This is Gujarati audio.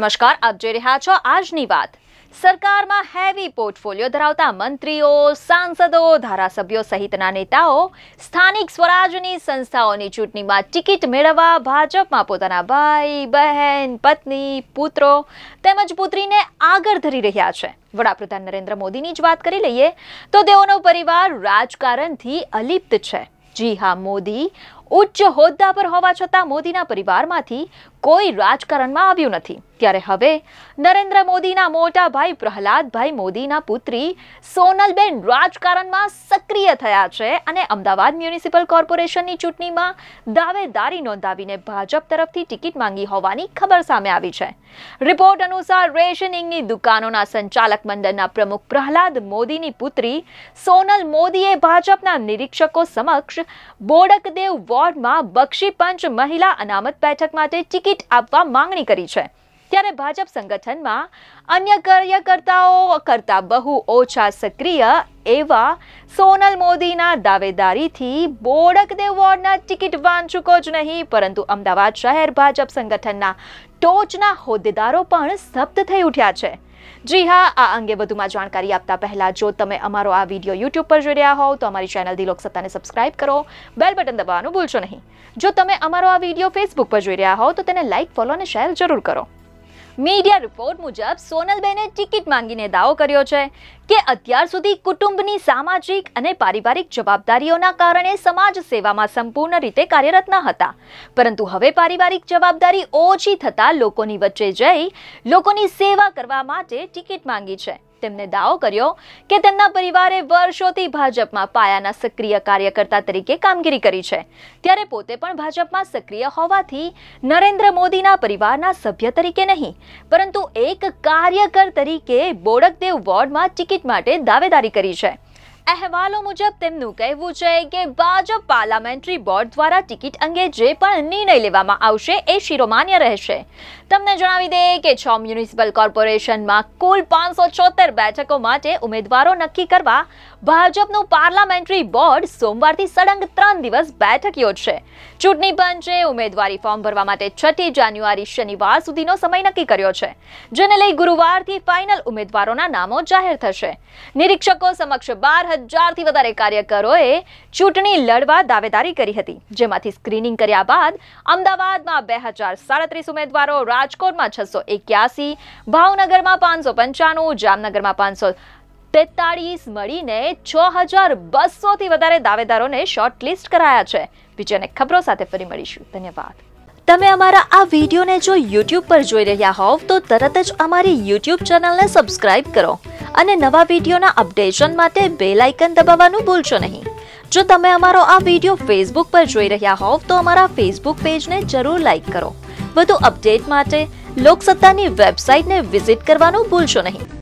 નમસ્કાર આપ જોઈ રહ્યા છો આજની વાત સરકારમાં હેવી પોર્ટફોલિયો ધરાવતા મંત્રીઓ સાંસદો ધારાસભ્યો સહિતના નેતાઓ સ્થાનિક સ્વરાજની સંસ્થાઓની ચૂંટણીમાં ટિકિટ મેળવવા ભાજપમાં પોતાના ભાઈ બહેન પત્ની પુત્રો તેમજ પુત્રીને આગળ ધરી રહ્યા છે વડાપ્રધાન નરેન્દ્ર મોદીની જ વાત કરી લઈએ તો તેઓનો પરિવાર રાજકારણથી અલિપ્ત છે જી હા મોદી ઉચ્ચ હોદ્દા પર હોવા છતાં મોદીના પરિવારમાંથી કોઈ રાજકારણમાં આવ્યું નથી ત્યારે હવે નરેન્દ્ર મોદીના મોટા ભાઈ પ્રહલાદભાઈ મોદીના પુત્રી સોનલબેન રાજકારણમાં સક્રિય થયા છે અને અમદાવાદ મ્યુનિસિપલ કોર્પોરેશનની ચૂંટણીમાં દાવેદારી નોંધાવીને ભાજપ તરફથી ટિકિટ માંગી હોવાની ખબર સામે આવી છે રિપોર્ટ અનુસાર રેશનિંગની દુકાનોના સંચાલક મંડળના પ્રમુખ પ્રહલાદ મોદીની પુત્રી સોનલ મોદીએ ભાજપના નિરીક્ષકો સમક્ષ બોડકદેવ વોર્ડમાં બક્ષી પંચ મહિલા અનામત બેઠક માટે ટિકિટ ટિકિટ આપવા માંગણી કરી છે ત્યારે ભાજપ સંગઠનમાં અન્ય કાર્યકર્તાઓ કરતા બહુ ઓછા સક્રિય એવા સોનલ મોદીના દાવેદારીથી બોડકદેવ વોર્ડના ટિકિટ વાંચુકો જ નહીં પરંતુ અમદાવાદ શહેર ભાજપ સંગઠનના ટોચના હોદ્દેદારો પણ સ્તબ્ધ થઈ ઉઠ્યા છે જી હા આ અંગે વધુમાં જાણકારી આપતા પહેલાં જો તમે અમારો આ વિડીયો યુટ્યુબ પર જોઈ રહ્યા હોવ તો અમારી ચેનલ ધી સત્તાને સબસ્ક્રાઇબ કરો બેલ બટન દબાવવાનું ભૂલશો નહીં જો તમે અમારો આ વિડીયો ફેસબુક પર જોઈ રહ્યા હોવ તો તેને લાઇક ફોલો અને શેર જરૂર કરો મીડિયા રિપોર્ટ મુજબ સોનલબેને ટિકિટ માંગીને દાવો કર્યો છે કે અત્યાર સુધી કુટુંબની સામાજિક અને પારિવારિક જવાબદારીઓના કારણે સમાજ સેવામાં સંપૂર્ણ રીતે કાર્યરત ન હતા પરંતુ હવે પારિવારિક જવાબદારી ઓછી થતાં લોકોની વચ્ચે જઈ લોકોની સેવા કરવા માટે ટિકિટ માંગી છે તેમણે દાવો કર્યો કે તેમના પરિવારે વર્ષોથી ભાજપમાં પાયાના સક્રિય કાર્યકર્તા તરીકે કામગીરી કરી છે ત્યારે પોતે પણ ભાજપમાં સક્રિય હોવાથી નરેન્દ્ર મોદીના પરિવારના સભ્ય તરીકે નહીં પરંતુ એક કાર્યકર તરીકે બોડકદેવ વોર્ડમાં ટિકિટ માટે દાવેદારી કરી છે અહેવાલો મુજબ તેમનું કહેવું છે કે ભાજપ પાર્લામેન્ટરી બોર્ડ દ્વારા ટિકિટ અંગે જે પણ નિર્ણય લેવામાં આવશે એ શિરોમાન્ય રહેશે તમને જણાવી દઈએ કે છ મ્યુનિસિપલ કોર્પોરેશનમાં કુલ પાંચસો બેઠકો માટે ઉમેદવારો નક્કી કરવા ભાજપનું પાર્લામેન્ટરી બોર્ડ સોમવારથી સળંગ ત્રણ દિવસ બેઠક યોજશે ચૂંટણી પંચે ઉમેદવારી ફોર્મ ભરવા માટે છઠ્ઠી જાન્યુઆરી શનિવાર સુધીનો સમય નક્કી કર્યો છે જેને લઈ ગુરુવારથી ફાઇનલ ઉમેદવારોના નામો જાહેર થશે નિરીક્ષકો સમક્ષ બાર હજારથી વધારે કાર્યકરોએ ચૂંટણી લડવા દાવેદારી કરી હતી જેમાંથી સ્ક્રીનિંગ કર્યા બાદ અમદાવાદમાં બે હજાર સાડત્રીસ ઉમેદવારો રાજકોટમાં છસો એક્યાસી ભાવનગરમાં પાંચસો પંચાણું જામનગરમાં પાંચસો તેતાળીસ મળીને છ હજાર બસોથી વધારે દાવેદારોને શોર્ટલિસ્ટ કરાયા છે બીજાને ખબરો સાથે ફરી મળીશું ધન્યવાદ તમે અમારા આ વિડીયોને જો યુટ્યુબ પર જોઈ રહ્યા હોવ તો તરત જ અમારી યુટ્યુબ ચેનલને સબસ્ક્રાઇબ કરો અને નવા વિડીયોના અપડેશન માટે બેલ આઇકન દબાવવાનું ભૂલશો નહીં જો તમે અમારો આ વિડીયો ફેસબુક પર જોઈ રહ્યા હોવ તો અમારા ફેસબુક પેજને જરૂર લાઇક કરો વધુ અપડેટ માટે લોકસત્તાની વેબસાઇટને વિઝિટ કરવાનું ભૂલશો નહીં